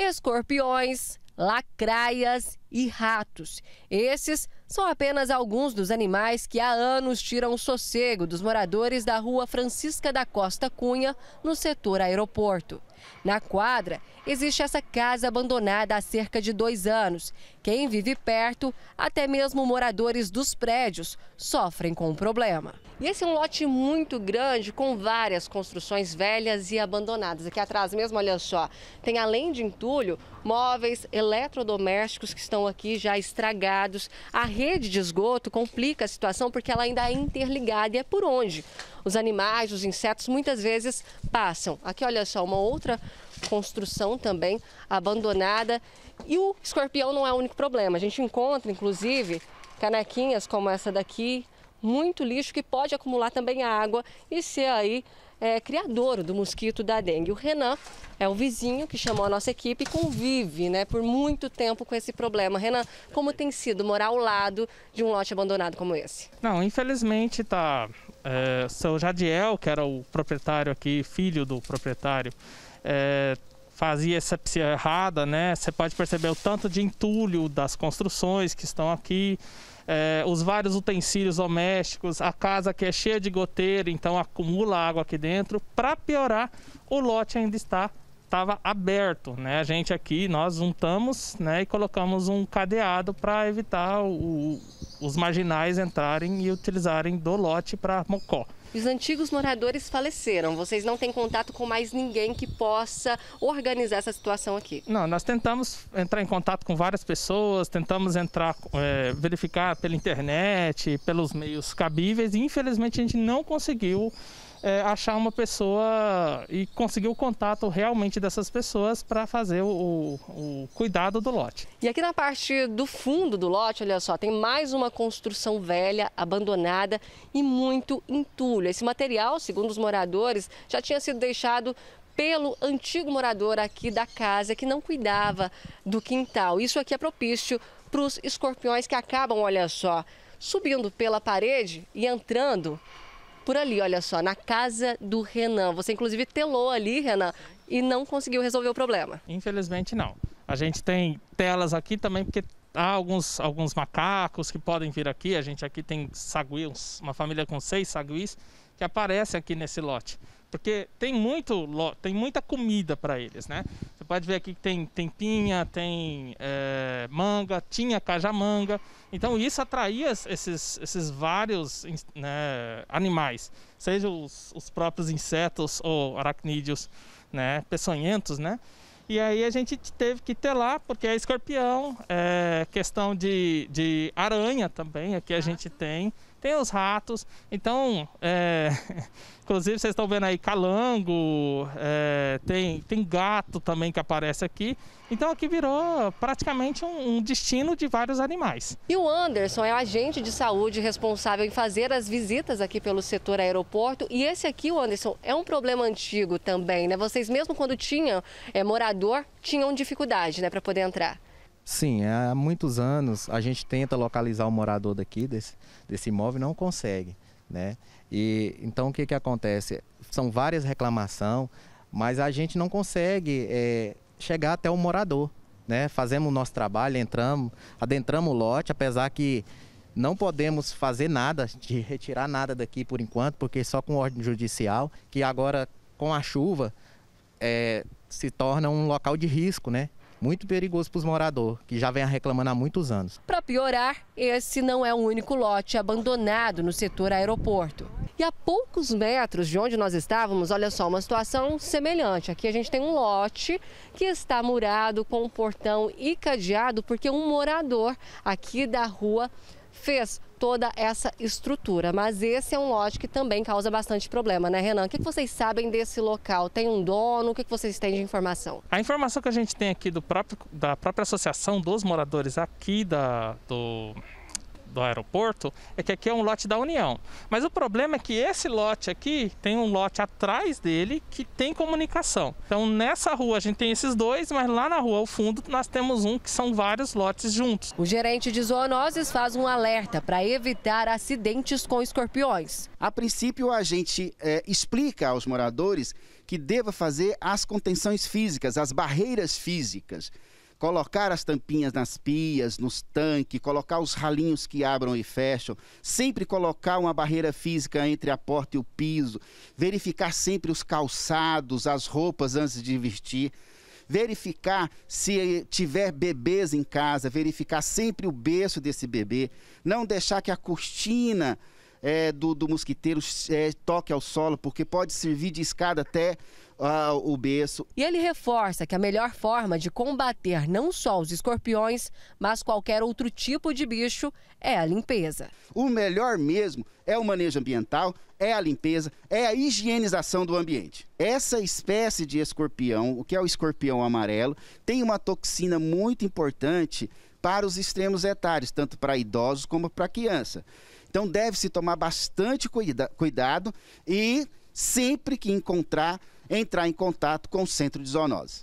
escorpiões, lacraias e ratos. Esses são apenas alguns dos animais que há anos tiram o sossego dos moradores da rua Francisca da Costa Cunha, no setor aeroporto. Na quadra, existe essa casa abandonada há cerca de dois anos. Quem vive perto, até mesmo moradores dos prédios, sofrem com o problema. E esse é um lote muito grande, com várias construções velhas e abandonadas. Aqui atrás mesmo, olha só, tem além de entulho, móveis eletrodomésticos que estão aqui já estragados, a rede de esgoto complica a situação porque ela ainda é interligada e é por onde os animais, os insetos muitas vezes passam. Aqui, olha só, uma outra construção também abandonada. E o escorpião não é o único problema. A gente encontra, inclusive, canequinhas como essa daqui, muito lixo que pode acumular também água e ser aí é, criador do mosquito da dengue. O Renan é o vizinho que chamou a nossa equipe e convive né, por muito tempo com esse problema. Renan, como tem sido morar ao lado de um lote abandonado como esse? Não, infelizmente tá. É, seu Jadiel, que era o proprietário aqui, filho do proprietário, é, fazia essa errada, né? Você pode perceber o tanto de entulho das construções que estão aqui, é, os vários utensílios domésticos, a casa que é cheia de goteira, então acumula água aqui dentro. Para piorar, o lote ainda está estava aberto, né? A gente aqui, nós juntamos, né, e colocamos um cadeado para evitar o, os marginais entrarem e utilizarem do lote para Mocó os antigos moradores faleceram. Vocês não têm contato com mais ninguém que possa organizar essa situação aqui? Não, nós tentamos entrar em contato com várias pessoas, tentamos entrar, é, verificar pela internet, pelos meios cabíveis e infelizmente a gente não conseguiu é, achar uma pessoa e conseguir o contato realmente dessas pessoas para fazer o, o, o, cuidado do lote. E aqui na parte do fundo do lote, olha só, tem mais uma construção velha, abandonada e muito entulho. Esse material, segundo os moradores, já tinha sido deixado pelo antigo morador aqui da casa que não cuidava do quintal. Isso aqui é propício para os escorpiões que acabam, olha só, subindo pela parede e entrando por ali, olha só, na casa do Renan. Você inclusive telou ali, Renan, e não conseguiu resolver o problema. Infelizmente não. A gente tem telas aqui também porque há alguns, alguns macacos que podem vir aqui. A gente aqui tem saguis, uma família com seis saguis que aparece aqui nesse lote. Porque tem, muito, tem muita comida para eles, né? Você pode ver aqui que tem, tem pinha, tem é, manga, tinha cajamanga. Então isso atraía esses, esses vários né, animais, seja os, os próprios insetos ou aracnídeos, né? Peçonhentos, né? E aí a gente teve que ter lá, porque é escorpião, é questão de, de aranha também, aqui é a ah. gente tem tem os ratos. Então, é, inclusive vocês estão vendo aí calango, é, tem, tem gato também que aparece aqui. Então aqui virou praticamente um, um, destino de vários animais. E o Anderson é o agente de saúde responsável em fazer as visitas aqui pelo setor aeroporto. E esse aqui, o Anderson, é um problema antigo também, né? Vocês mesmo quando tinham é, morador, tinham dificuldade né, para poder entrar. Sim, é, há muitos anos a gente tenta localizar o morador daqui desse, desse imóvel não consegue, né? E então o que que acontece? São várias reclamações, mas a gente não consegue é, chegar até o morador, né? Fazemos o nosso trabalho, entramos, adentramos o lote, apesar que não podemos fazer nada, de retirar nada daqui por enquanto, porque só com ordem judicial, que agora com a chuva é, se torna um local de risco, né? muito perigoso para os moradores, que já vem reclamando há muitos anos. Para piorar, esse não é o único lote abandonado no setor aeroporto. E a poucos metros de onde nós estávamos, olha só, uma situação semelhante. Aqui a gente tem um lote que está murado com um portão e cadeado, porque um morador aqui da rua fez toda essa estrutura. Mas esse é um lote que também causa bastante problema, né, Renan? O que vocês sabem desse local? Tem um dono? O que vocês têm de informação? A informação que a gente tem aqui do próprio, da própria associação dos moradores aqui da, do, do aeroporto é que aqui é um lote da União. Mas o problema é que esse lote aqui tem um lote atrás dele que tem comunicação. Então nessa rua a gente tem esses dois, mas lá na rua ao fundo nós temos um que são vários lotes juntos. O gerente de zoonoses faz um alerta para evitar acidentes com escorpiões. A princípio a gente é, explica aos moradores que deva fazer as contenções físicas, as barreiras físicas colocar as tampinhas nas pias, nos tanques, colocar os ralinhos que abram e fecham, sempre colocar uma barreira física entre a porta e o piso, verificar sempre os calçados, as roupas antes de vestir verificar se tiver bebês em casa, verificar sempre o berço desse bebê, não deixar que a cortina é, do, do mosquiteiro é, toque ao solo, porque pode servir de escada até o berço. E ele reforça que a melhor forma de combater não só os escorpiões, mas qualquer outro tipo de bicho é a limpeza. O melhor mesmo é o manejo ambiental, é a limpeza, é a higienização do ambiente. Essa espécie de escorpião, o que é o escorpião amarelo, tem uma toxina muito importante para os extremos etários, tanto para idosos como para criança. Então deve-se tomar bastante cuida cuidado e sempre que encontrar entrar em contato com o centro de zoonose.